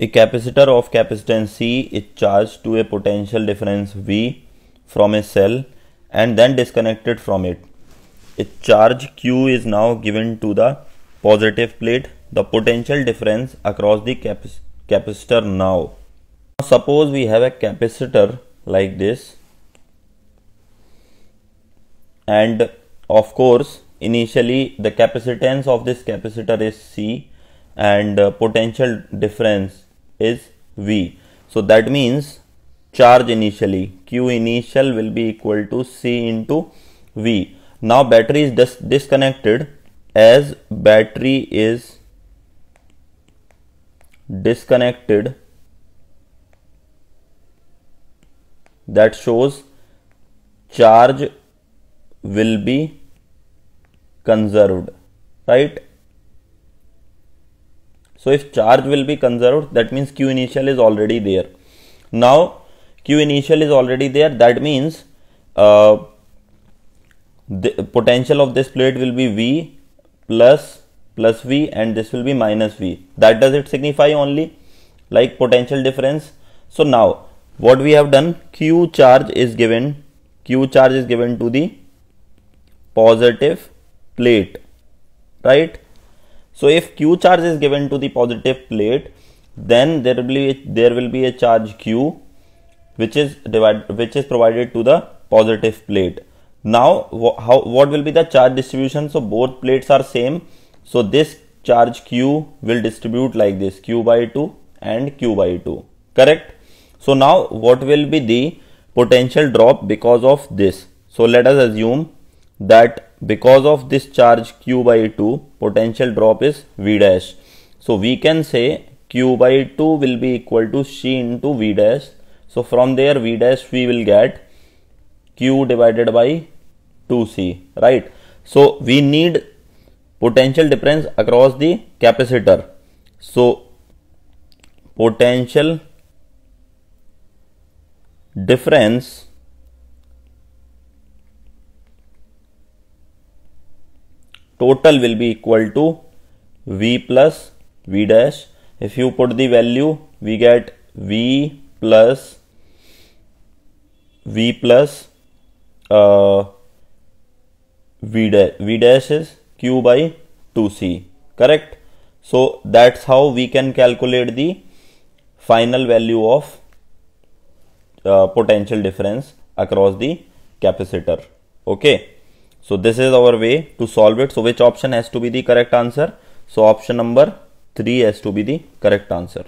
A capacitor of capacitance C is charged to a potential difference V from a cell and then disconnected from it. A charge Q is now given to the positive plate. The potential difference across the capacitor now. now. Suppose we have a capacitor like this and of course initially the capacitance of this capacitor is C and uh, potential difference is V. So that means charge initially Q initial will be equal to C into V. Now battery is dis disconnected as battery is disconnected that shows charge will be conserved right so if charge will be conserved, that means Q initial is already there. Now Q initial is already there. That means uh, the potential of this plate will be V plus plus V and this will be minus V. That does it signify only like potential difference. So now what we have done Q charge is given Q charge is given to the positive plate right so if Q charge is given to the positive plate, then there will be there will be a charge Q, which is divided which is provided to the positive plate. Now wh how what will be the charge distribution? So both plates are same. So this charge Q will distribute like this Q by 2 and Q by 2. Correct? So now what will be the potential drop because of this? So let us assume that because of this charge q by 2 potential drop is v dash. So we can say q by 2 will be equal to c into v dash. So from there v dash we will get q divided by 2c right. So we need potential difference across the capacitor. So potential difference total will be equal to V plus V dash. If you put the value, we get V plus V plus uh, V dash. V dash is Q by 2C. Correct? So that's how we can calculate the final value of uh, potential difference across the capacitor. Okay. So this is our way to solve it. So which option has to be the correct answer? So option number 3 has to be the correct answer.